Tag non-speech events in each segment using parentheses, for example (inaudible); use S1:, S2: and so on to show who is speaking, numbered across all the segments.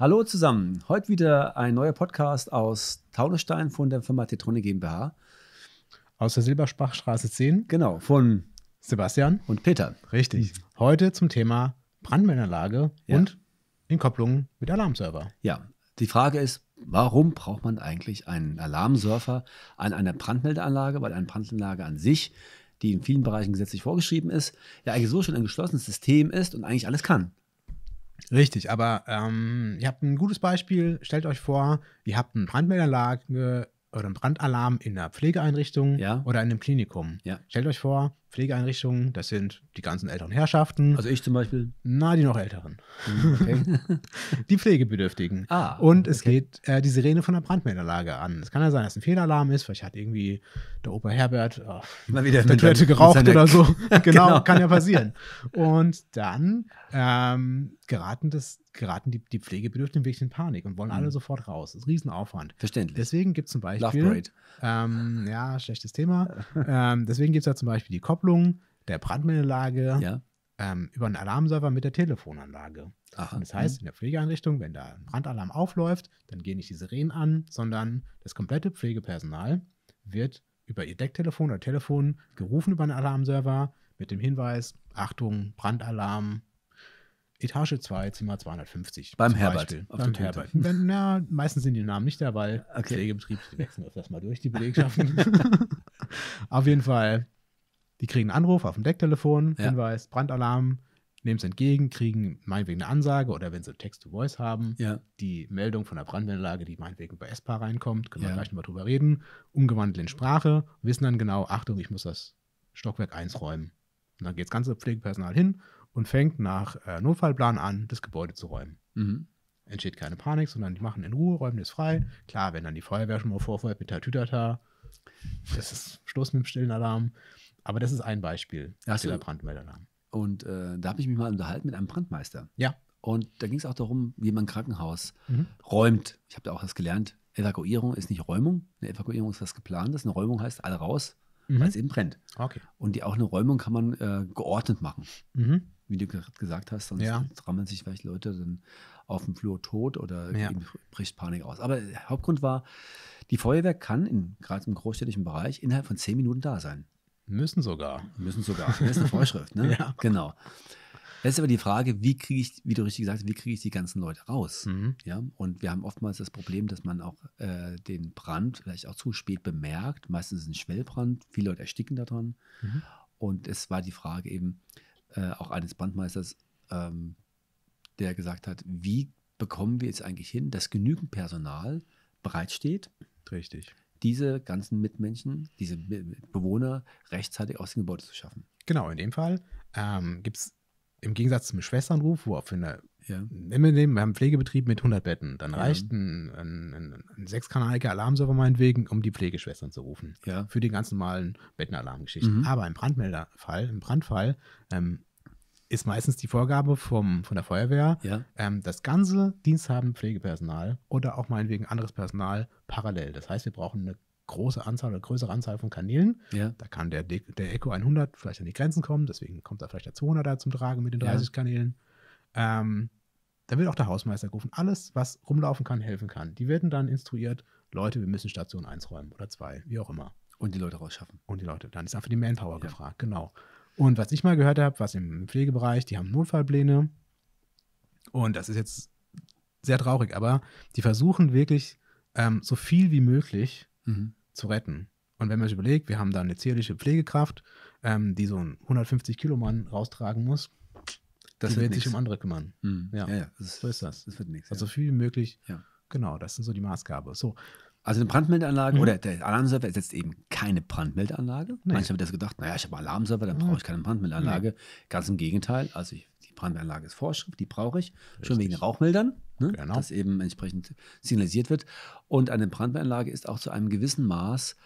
S1: Hallo zusammen, heute wieder ein neuer Podcast aus Taunusstein von der Firma Tetronic
S2: GmbH. Aus der Silberspachstraße 10. Genau, von Sebastian und Peter. Richtig. Mhm. Heute zum Thema Brandmeldeanlage ja. und in Kopplung mit Alarmserver. Ja, die Frage ist, warum braucht man eigentlich einen Alarmsurfer
S1: an einer Brandmeldeanlage? Weil eine Brandmeldeanlage an sich, die in vielen Bereichen gesetzlich vorgeschrieben ist,
S2: ja eigentlich so schon ein geschlossenes System ist und eigentlich alles kann. Richtig, aber ähm, ihr habt ein gutes Beispiel. Stellt euch vor, ihr habt einen Brandmeldanlage oder einen Brandalarm in einer Pflegeeinrichtung ja. oder in einem Klinikum. Ja. Stellt euch vor, Pflegeeinrichtungen, das sind die ganzen älteren Herrschaften. Also ich zum Beispiel. Na, die noch älteren. Mhm. Okay. (laughs) die Pflegebedürftigen. Ah, und es okay. geht äh, die Sirene von der Brandmeldeanlage an. Es kann ja sein, dass ein Fehlalarm ist, vielleicht hat irgendwie der Opa Herbert oh, mal wieder auf der Toilette geraucht oder so. (laughs) genau, genau, kann ja passieren. Und dann ähm, geraten, das, geraten die, die Pflegebedürftigen wirklich in Panik und wollen mhm. alle sofort raus. Das ist ein Riesenaufwand. Verständlich. Deswegen gibt es zum Beispiel. Love Parade. Ähm, ja, schlechtes Thema. (laughs) ähm, deswegen gibt es ja zum Beispiel die Kopf Kopplung der Brandmeldelage ja. ähm, über einen Alarmserver mit der Telefonanlage. Aha. Das heißt, mhm. in der Pflegeeinrichtung, wenn da ein Brandalarm aufläuft, dann gehen nicht die Sirenen an, sondern das komplette Pflegepersonal wird über ihr Decktelefon oder Telefon gerufen über einen Alarmserver mit dem Hinweis: Achtung, Brandalarm, Etage 2, Zimmer 250. Beim Herbert. Beim Herbert. Wenn, na, meistens sind die Namen nicht da, weil okay. Pflegebetrieb, die wechseln öfters mal durch die Belegschaften. (laughs) auf jeden Fall die kriegen einen Anruf auf dem Decktelefon, ja. Hinweis, Brandalarm, nehmen es entgegen, kriegen meinetwegen eine Ansage oder wenn sie Text-to-Voice haben, ja. die Meldung von der Brandanlage, die meinetwegen bei SPA reinkommt, können ja. wir gleich nochmal drüber reden, umgewandelt in Sprache, wissen dann genau, Achtung, ich muss das Stockwerk 1 räumen. Und dann geht das ganze Pflegepersonal hin und fängt nach äh, Notfallplan an, das Gebäude zu räumen. Mhm. Entsteht keine Panik, sondern die machen in Ruhe, räumen es frei. Klar, wenn dann die Feuerwehr schon mal vorfällt mit der Tütata, das ist Schluss mit dem stillen Alarm. Aber das ist ein Beispiel Ach der Brandmeldealarm.
S1: Und äh, da habe ich mich mal unterhalten mit einem Brandmeister. Ja. Und da ging es auch darum, wie man ein Krankenhaus mhm. räumt. Ich habe da auch was gelernt. Evakuierung ist nicht Räumung. Eine Evakuierung ist was geplantes. Eine Räumung heißt alle raus, mhm. weil es eben brennt. Okay. Und die, auch eine Räumung kann man äh, geordnet machen. Mhm. Wie du gerade gesagt hast, sonst ja. rammeln sich vielleicht Leute dann auf dem Flur tot oder ja. bricht Panik aus. Aber der Hauptgrund war, die Feuerwehr kann, gerade im großstädtischen Bereich, innerhalb von zehn Minuten da sein. Müssen sogar. Müssen sogar. Das ist eine Vorschrift, ne? (laughs) ja. Genau. Jetzt ist aber die Frage, wie kriege ich, wie du richtig gesagt hast, wie kriege ich die ganzen Leute raus? Mhm. Ja, und wir haben oftmals das Problem, dass man auch äh, den Brand vielleicht auch zu spät bemerkt. Meistens ist es ein Schwellbrand, viele Leute ersticken daran. Mhm. Und es war die Frage eben äh, auch eines Brandmeisters, ähm, der gesagt hat, wie bekommen wir jetzt eigentlich hin, dass genügend Personal bereitsteht? Richtig diese ganzen
S2: Mitmenschen, diese Bewohner rechtzeitig aus dem Gebäude zu schaffen. Genau, in dem Fall ähm, gibt es im Gegensatz zum Schwesternruf, wo auf einer ja. Nehmen wir, wir haben einen Pflegebetrieb mit 100 Betten. Dann ja. reicht ein, ein, ein, ein sechskanaliger Alarmserver meinetwegen, um die Pflegeschwestern zu rufen. Ja. Für die ganz normalen Bettenalarmgeschichten. Mhm. Aber im Brandmelderfall, im Brandfall, ähm, ist meistens die Vorgabe vom, von der Feuerwehr, ja. ähm, das ganze diensthabende Pflegepersonal oder auch meinetwegen anderes Personal parallel. Das heißt, wir brauchen eine große Anzahl oder größere Anzahl von Kanälen. Ja. Da kann der, der Echo 100 vielleicht an die Grenzen kommen, deswegen kommt da vielleicht der 200er zum Tragen mit den 30 ja. Kanälen. Ähm, da wird auch der Hausmeister gerufen. Alles, was rumlaufen kann, helfen kann. Die werden dann instruiert, Leute, wir müssen Station 1 räumen oder 2, wie auch immer. Und die Leute rausschaffen. Und die Leute, dann ist einfach die Manpower ja. gefragt, genau. Und was ich mal gehört habe, was im Pflegebereich, die haben Notfallpläne. Und das ist jetzt sehr traurig, aber die versuchen wirklich ähm, so viel wie möglich mhm. zu retten. Und wenn man sich überlegt, wir haben da eine zierliche Pflegekraft, ähm, die so einen 150-Kilo-Mann raustragen muss, das wird sich um andere kümmern. Mhm. Ja, ja, ja. so ist das. Das wird nichts. Also ja. viel wie möglich. Ja. Genau, das sind so die Maßgabe. So, also eine Brandmeldeanlage mhm. oder der Alarmserver
S1: ersetzt eben keine Brandmeldeanlage. Nee. Manchmal wird das gedacht, naja, ich habe einen Alarmserver, dann mhm. brauche ich keine Brandmeldeanlage. Nee. Ganz im Gegenteil, also ich, die Brandmeldeanlage ist Vorschrift, die brauche ich, Richtig. schon wegen Rauchmeldern, ne? genau. dass eben entsprechend signalisiert wird. Und eine Brandmeldeanlage ist auch zu einem gewissen Maß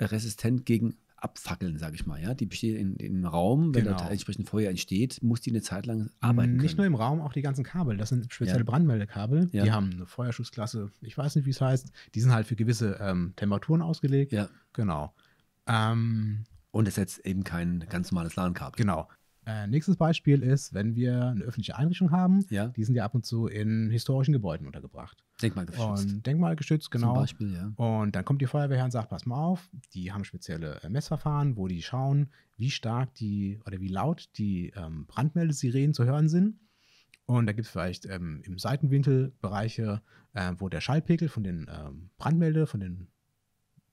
S1: resistent gegen abfackeln, sage ich mal. Ja? Die besteht in, in einem Raum, wenn genau. da entsprechend Feuer entsteht, muss die eine Zeit lang arbeiten. Hm, nicht können. nur
S2: im Raum, auch die ganzen Kabel. Das sind spezielle ja. Brandmeldekabel. Ja. Die haben eine Feuerschutzklasse, ich weiß nicht, wie es heißt. Die sind halt für gewisse ähm, Temperaturen ausgelegt. Ja. Genau. Ähm, und es ist jetzt eben kein ganz normales LAN-Kabel. Genau. Äh, nächstes Beispiel ist, wenn wir eine öffentliche Einrichtung haben, ja. die sind ja ab und zu in historischen Gebäuden untergebracht. Denkmalgeschützt. Und denkmalgeschützt, genau. Zum Beispiel, ja. Und dann kommt die Feuerwehr und sagt, pass mal auf, die haben spezielle äh, Messverfahren, wo die schauen, wie stark die oder wie laut die ähm, Brandmeldesirenen zu hören sind. Und da gibt es vielleicht ähm, im Seitenwinkel Bereiche, äh, wo der Schallpegel von den ähm, Brandmelde, von den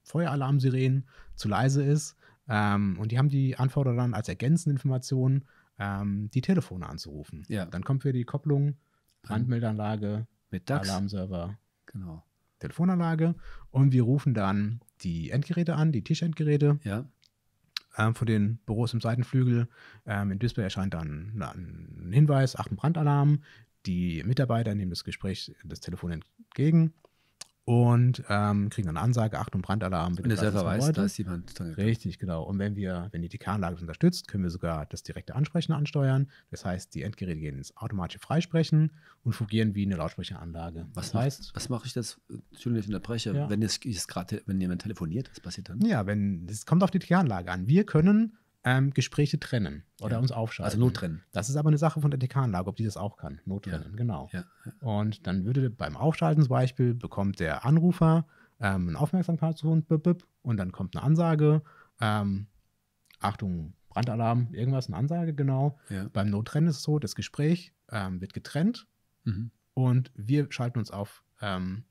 S2: Feueralarmsirenen zu leise ist ähm, und die haben die Anforderung dann als ergänzende Information, ähm, die Telefone anzurufen. Ja. Dann kommt für die Kopplung Brandmeldanlage, mit DAX. Alarmserver, genau. Telefonanlage und wir rufen dann die Endgeräte an, die Tischendgeräte. Ja. Ähm, von den Büros im Seitenflügel. Ähm, Im Display erscheint dann ein Hinweis, achten Brandalarm. Die Mitarbeiter nehmen das Gespräch, das Telefon entgegen und ähm, kriegen eine Ansage, Achtung, Brandalarm. Wenn ihr selber Server weiß, da ist jemand drin. Richtig, genau. Und wenn wir, wenn die TK-Anlage unterstützt, können wir sogar das direkte Ansprechen ansteuern. Das heißt, die Endgeräte gehen ins automatische Freisprechen und fungieren wie eine Lautsprecheranlage. Was das heißt? Was mache ich das? Entschuldigung, ich unterbreche. Ja. Wenn, es, ich es grad, wenn jemand telefoniert, was passiert dann? Ja, wenn es kommt auf die TK-Anlage an. Wir können ähm, Gespräche trennen oder ja. uns aufschalten. Also nottrennen. Das ist aber eine Sache von der Dekanlage, ob die das auch kann. Nottrennen, ja. genau. Ja. Und dann würde beim Aufschalten zum Beispiel bekommt der Anrufer ähm, einen Aufmerksamkeitsrund und dann kommt eine Ansage. Ähm, Achtung, Brandalarm, irgendwas, eine Ansage, genau. Beim Nottrennen ist es so, das Gespräch ähm, wird getrennt mhm. und wir schalten uns auf, ähm,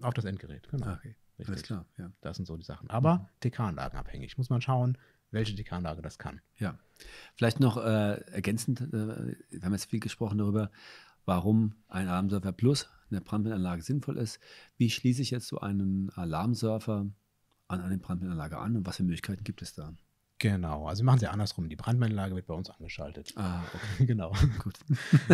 S2: auf das Endgerät. Genau. Ah, okay. Richtig. Alles klar, ja. Das sind so die Sachen. Aber mhm. abhängig. Muss man schauen, welche Dekanlage das kann. Ja. Vielleicht noch äh,
S1: ergänzend, äh, wir haben jetzt viel gesprochen darüber, warum ein Alarmsurfer Plus eine Brandmeldeanlage sinnvoll ist. Wie schließe ich jetzt so einen Alarmsurfer an eine
S2: Brandmeldeanlage an und was für Möglichkeiten gibt es da? Genau, also wir machen es ja andersrum. Die Brandmeldeanlage wird bei uns angeschaltet. Ah, okay. (laughs) genau. Gut. (laughs)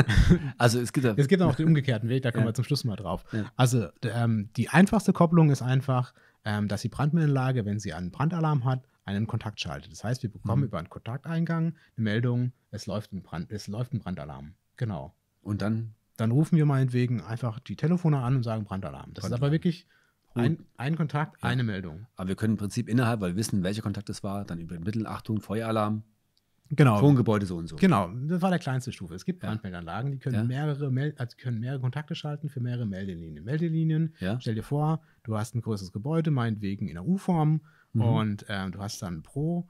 S2: also es gibt, es gibt auch den umgekehrten Weg, da kommen ja. wir zum Schluss mal drauf. Ja. Also ähm, die einfachste Kopplung ist einfach, ähm, dass die Brandmeldeanlage, wenn sie einen Brandalarm hat, einen Kontakt schaltet. Das heißt, wir bekommen mhm. über einen Kontakteingang eine Meldung, es läuft ein, Brand, es läuft ein Brandalarm. Genau. Und dann? Dann rufen wir meinetwegen einfach die Telefone an und sagen Brandalarm. Das Brandalarm. ist aber wirklich ein, ein Kontakt, ja. eine Meldung. Aber wir können im
S1: Prinzip innerhalb, weil wir wissen, welcher Kontakt es war, dann über Mittel, Achtung, Feueralarm, Genau. Wohngebäude so und
S2: so. Genau, das war der kleinste Stufe. Es gibt ja. Brandmeldanlagen, die können, ja. mehrere Mel also können mehrere Kontakte schalten für mehrere Meldelinien. Meldelinien, ja. stell dir vor, du hast ein größeres Gebäude, meinetwegen in der U-Form Mhm. Und äh, du hast dann pro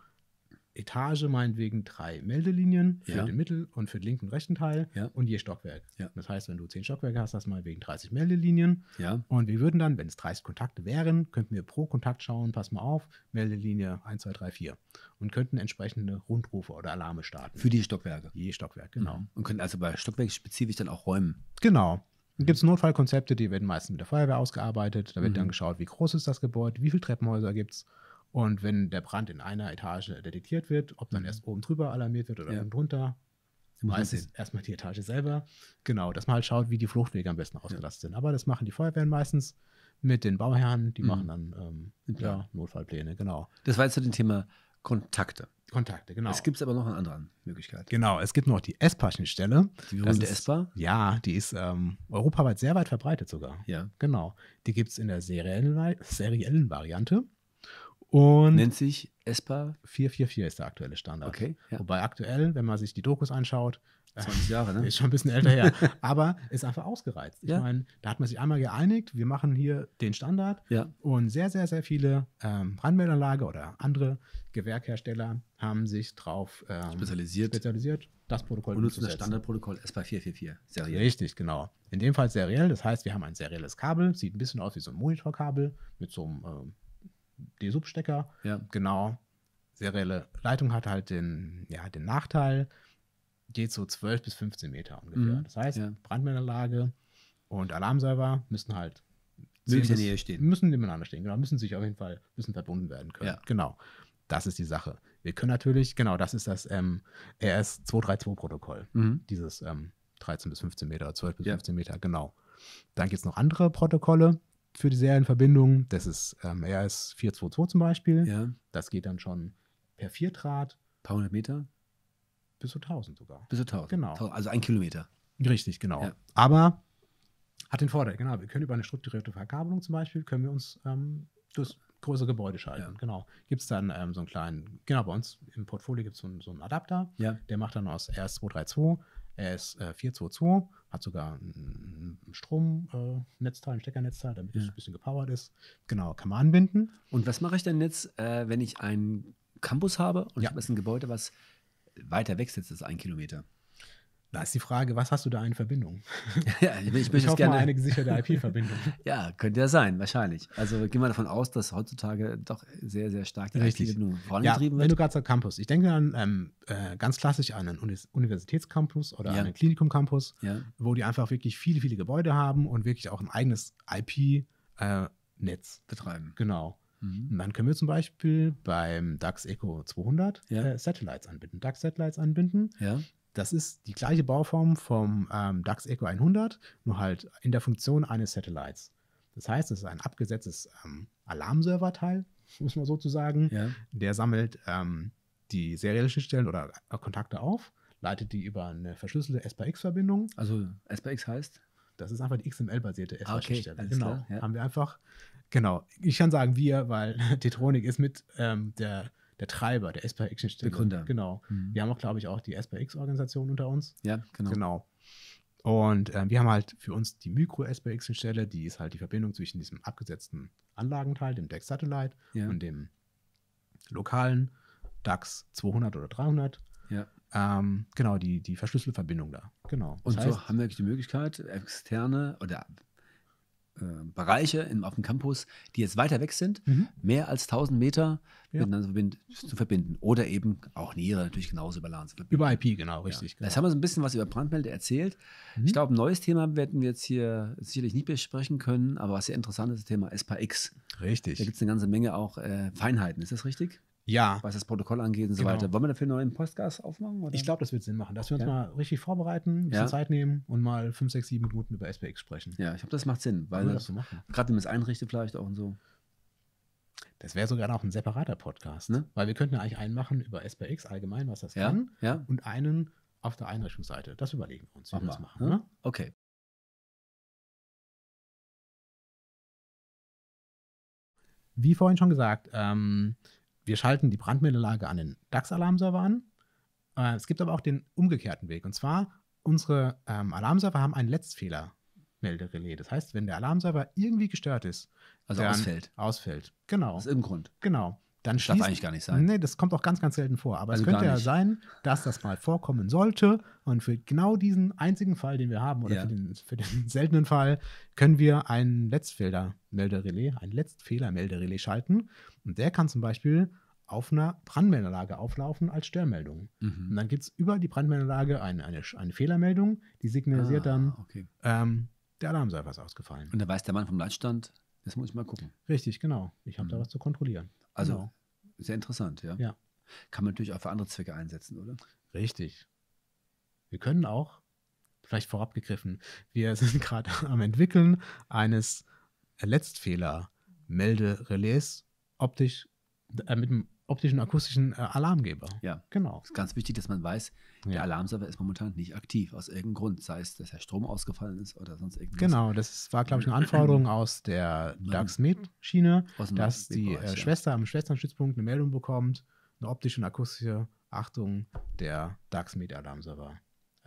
S2: Etage meinetwegen drei Meldelinien für ja. den Mittel- und für den linken und rechten Teil ja. und je Stockwerk. Ja. Das heißt, wenn du zehn Stockwerke hast, hast du meinetwegen 30 Meldelinien. Und wir würden dann, wenn es 30 Kontakte wären, könnten wir pro Kontakt schauen, pass mal auf, Meldelinie 1, 2, 3, 4 und könnten entsprechende Rundrufe oder Alarme starten. Für die Stockwerke. Je Stockwerk, genau. Mhm. Und könnten also bei Stockwerk spezifisch dann auch räumen. Genau. Dann gibt es Notfallkonzepte, die werden meistens mit der Feuerwehr ausgearbeitet. Da wird mhm. dann geschaut, wie groß ist das Gebäude, wie viele Treppenhäuser gibt es und wenn der Brand in einer Etage detektiert wird, ob dann mhm. erst oben drüber alarmiert wird oder ja. oben drunter, meistens erstmal die Etage selber. Genau, dass man halt schaut, wie die Fluchtwege am besten ausgelastet ja. sind. Aber das machen die Feuerwehren meistens mit den Bauherren, die mhm. machen dann ähm, ja, Notfallpläne, genau. Das war jetzt zu dem Thema Kontakte. Kontakte, genau. Es gibt aber noch eine andere Möglichkeit. Genau, es gibt noch die ESPA-Schnittstelle.
S1: Die berühmte ESPA?
S2: Ja, die ist ähm, europaweit sehr weit verbreitet sogar. Ja. Genau. Die gibt es in der seriellen, seriellen Variante. Und Nennt sich ESPA? 444 ist der aktuelle Standard. Okay, ja. Wobei aktuell, wenn man sich die Dokus anschaut, 20 äh, Jahre, ne? (laughs) Ist schon ein bisschen älter her. (laughs) Aber ist einfach ausgereizt. Ich ja. meine, da hat man sich einmal geeinigt, wir machen hier den Standard. Ja. Und sehr, sehr, sehr viele ähm, Brandmeldanlage oder andere Gewerkhersteller haben sich darauf ähm, spezialisiert. spezialisiert, das Protokoll. Und nutzen das Standardprotokoll SPA444, seriell. Richtig, genau. In dem Fall seriell, das heißt, wir haben ein serielles Kabel, sieht ein bisschen aus wie so ein Monitorkabel mit so einem ähm, d Substecker. Ja. Genau. Serielle Leitung hat halt den, ja, den Nachteil, geht so 12 bis 15 Meter ungefähr. Mhm. Das heißt, ja. Brandmeldeanlage und Alarmserver müssen halt in der Nähe stehen. Müssen nebeneinander stehen, genau. Müssen sich auf jeden Fall müssen verbunden werden können. Ja. Genau. Das ist die Sache. Wir können natürlich, genau, das ist das ähm, RS-232-Protokoll. Mhm. Dieses ähm, 13 bis 15 Meter, 12 bis ja. 15 Meter, genau. Dann gibt es noch andere Protokolle, für die Serienverbindung. Das ist ähm, RS422 zum Beispiel. Ja. Das geht dann schon per Vierdraht. Ein paar hundert Meter? Bis zu 1000 sogar. Bis zu 1000. Genau. Also ein Kilometer. Richtig, genau. Ja. Aber hat den Vorteil, genau. Wir können über eine strukturierte Verkabelung zum Beispiel, können wir uns ähm, das größere Gebäude schalten. Ja. Genau. Gibt es dann ähm, so einen kleinen, genau, bei uns im Portfolio gibt es so, so, einen Adapter, ja. der macht dann aus RS232 er ist äh, 422, hat sogar ein Stromnetzteil, äh, ein Steckernetzteil, damit ja. es ein bisschen gepowert ist. Genau, kann man anbinden. Und was mache ich denn
S1: jetzt, äh, wenn ich einen Campus habe und ja. ich habe jetzt ein Gebäude, was weiter wächst, jetzt ist ein
S2: Kilometer? Da ist die Frage, was hast du da in Verbindung? (laughs) Ja, ich, ich, ich hoffe gerne, mal eine gesicherte IP-Verbindung.
S1: (laughs) ja, könnte ja sein, wahrscheinlich. Also gehen wir davon aus, dass heutzutage doch
S2: sehr, sehr stark die Richtig. IT vorangetrieben ja, wird. Wenn du gerade sagst Campus, ich denke an ähm, äh, ganz klassisch an einen Universitätscampus oder ja. einen Klinikumcampus, ja. wo die einfach wirklich viele, viele Gebäude haben und wirklich auch ein eigenes IP-Netz äh, betreiben. Genau. Mhm. Und dann können wir zum Beispiel beim DAX Eco 200 ja. äh, Satellites anbinden, DAX Satellites anbinden. Ja. Das ist die gleiche Bauform vom ähm, DAX Eco 100, nur halt in der Funktion eines Satellites. Das heißt, es ist ein abgesetztes ähm, Alarmserverteil, (laughs) muss man sozusagen. Ja. Der sammelt ähm, die serielle Schnittstellen oder äh, Kontakte auf, leitet die über eine verschlüsselte SPX-Verbindung. Also SPX heißt? Das ist einfach die XML-basierte SPX-Schnittstelle. Ah, okay, genau. Klar, ja. Haben wir einfach. Genau. Ich kann sagen wir, weil (laughs) Tetronic ist mit ähm, der der Treiber, der spx Der Gründer. Genau. Mhm. Wir haben auch, glaube ich, auch die SPX-Organisation unter uns. Ja, genau. Genau. Und äh, wir haben halt für uns die mikro spx schnittstelle die ist halt die Verbindung zwischen diesem abgesetzten Anlagenteil, dem DEX Satellite ja. und dem lokalen DAX 200 oder 300. Ja. Ähm, genau, die, die Verschlüsselte Verbindung da. Genau. Das und heißt, so
S1: haben wir wirklich die Möglichkeit, externe oder äh, Bereiche im, auf dem Campus, die jetzt weiter weg sind, mhm. mehr als 1000 Meter ja. miteinander zu verbinden. Oder eben auch Niere natürlich genauso über LAN zu verbinden. Über IP, genau, richtig. Ja. Genau. Jetzt haben wir so ein bisschen was über Brandmelde erzählt. Mhm. Ich glaube, ein neues Thema werden wir jetzt hier sicherlich nicht besprechen können, aber was sehr interessant ist, das Thema SPAX. Richtig. Da gibt es eine ganze Menge auch äh, Feinheiten, ist das richtig? Ja. Was das Protokoll angeht und so genau. weiter. Wollen wir dafür noch einen Postgas aufmachen? Oder? Ich glaube, das wird Sinn
S2: machen, dass wir uns ja. mal richtig vorbereiten, ein bisschen ja. Zeit nehmen und mal fünf, sechs, sieben Minuten über SPX sprechen. Ja, ich glaube, das macht Sinn, weil das, so gerade wenn man es einrichtet, vielleicht auch und so. Das wäre sogar noch ein separater Podcast, ne? weil wir könnten ja eigentlich einen machen über SPX allgemein, was das ja, kann, ja. und einen auf der Einrichtungsseite. Das überlegen wir uns, wie wir das machen. Ne? ne? Okay. Wie vorhin schon gesagt, ähm, wir schalten die Brandmeldelage an den DAX-Alarmserver an. Äh, es gibt aber auch den umgekehrten Weg. Und zwar, unsere ähm, Alarmserver haben einen Letztfehler. Melderelais. Das heißt, wenn der Alarmserver irgendwie gestört ist, also ausfällt. Ausfällt. Genau. Aus irgendeinem Grund. Genau dann schließt. Darf eigentlich gar nicht sein. Nee, das kommt auch ganz, ganz selten vor. Aber also es könnte ja sein, dass das mal vorkommen sollte. Und für genau diesen einzigen Fall, den wir haben, oder ja. für, den, für, den, (laughs) seltenen Fall, können wir einen Letztfehler-Melderelais, ein Letztfehler-Melderelais schalten. Und der kann zum Beispiel auf einer Brandmelderlage auflaufen als Störmeldung. Mhm. Und dann gibt es über die Brandmelderlage eine, eine, eine Fehlermeldung, die signalisiert ah, dann, okay. ähm, der Alarmserver ist ausgefallen. Und da weiß der Mann vom Leitstand, das muss ich mal gucken. Richtig, genau. Ich habe mhm. da was zu kontrollieren. Also
S1: genau. sehr interessant, ja. ja. Kann man natürlich auch für andere Zwecke einsetzen, oder? Richtig.
S2: Wir können auch, vielleicht vorab gegriffen, wir (laughs) sind gerade am Entwickeln eines Letztfehler-Melde-Relais optisch äh, mit einem optischen, akustischen äh, Alarmgeber. Ja. Genau. Es ist ganz wichtig, dass man weiß, ja. der
S1: Alarmserver ist momentan nicht aktiv, aus irgendeinem Grund. Sei es, dass der Strom ausgefallen ist oder sonst irgendwas. Genau,
S2: das war, glaube ich, eine Anforderung aus der DAX-Med-Schiene, dass die äh, Schwester ja. am Schwesternstützpunkt eine Meldung bekommt, eine optische und akustische Achtung, der DAX-Med-Alarmserver.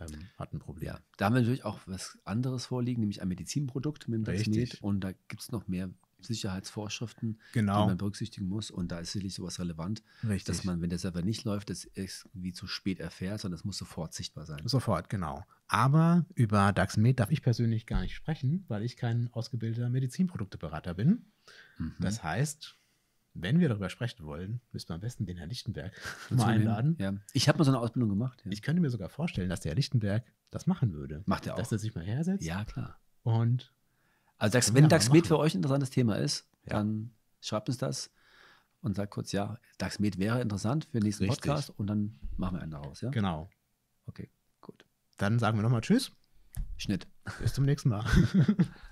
S1: Ähm, hat ein Problem. Ja, da haben wir natürlich auch was anderes vorliegen, nämlich ein Medizinprodukt mit dem Richtig. Und da gibt es noch mehr Sicherheitsvorschriften, genau. die man berücksichtigen muss. Und da ist sicherlich sowas relevant, Richtig. dass man, wenn der Server nicht läuft, das irgendwie zu spät erfährt, sondern es muss sofort sichtbar sein.
S2: Sofort, genau. Aber über DAXMED darf ich persönlich gar nicht sprechen, weil ich kein ausgebildeter Medizinprodukteberater bin. Mhm. Das heißt, wenn wir darüber sprechen wollen, müssen wir am besten den Herrn Lichtenberg mal einladen. Ja. Ich habe mal so eine Ausbildung gemacht. Ja. Ich könnte mir sogar vorstellen, dass der Herr Lichtenberg das machen würde. Macht er auch. Dass er sich mal hersetzt. Ja, klar. Und
S1: also DAX, wenn DAX Med für euch ein interessantes Thema ist, ja. dann schreibt uns das und sagt kurz, ja, DAX Med wäre interessant für den nächsten Richtig. Podcast und dann machen wir einen daraus, ja? Genau.
S2: Okay, gut. Dann sagen wir nochmal Tschüss. Schnitt. Bis zum nächsten Mal. (laughs)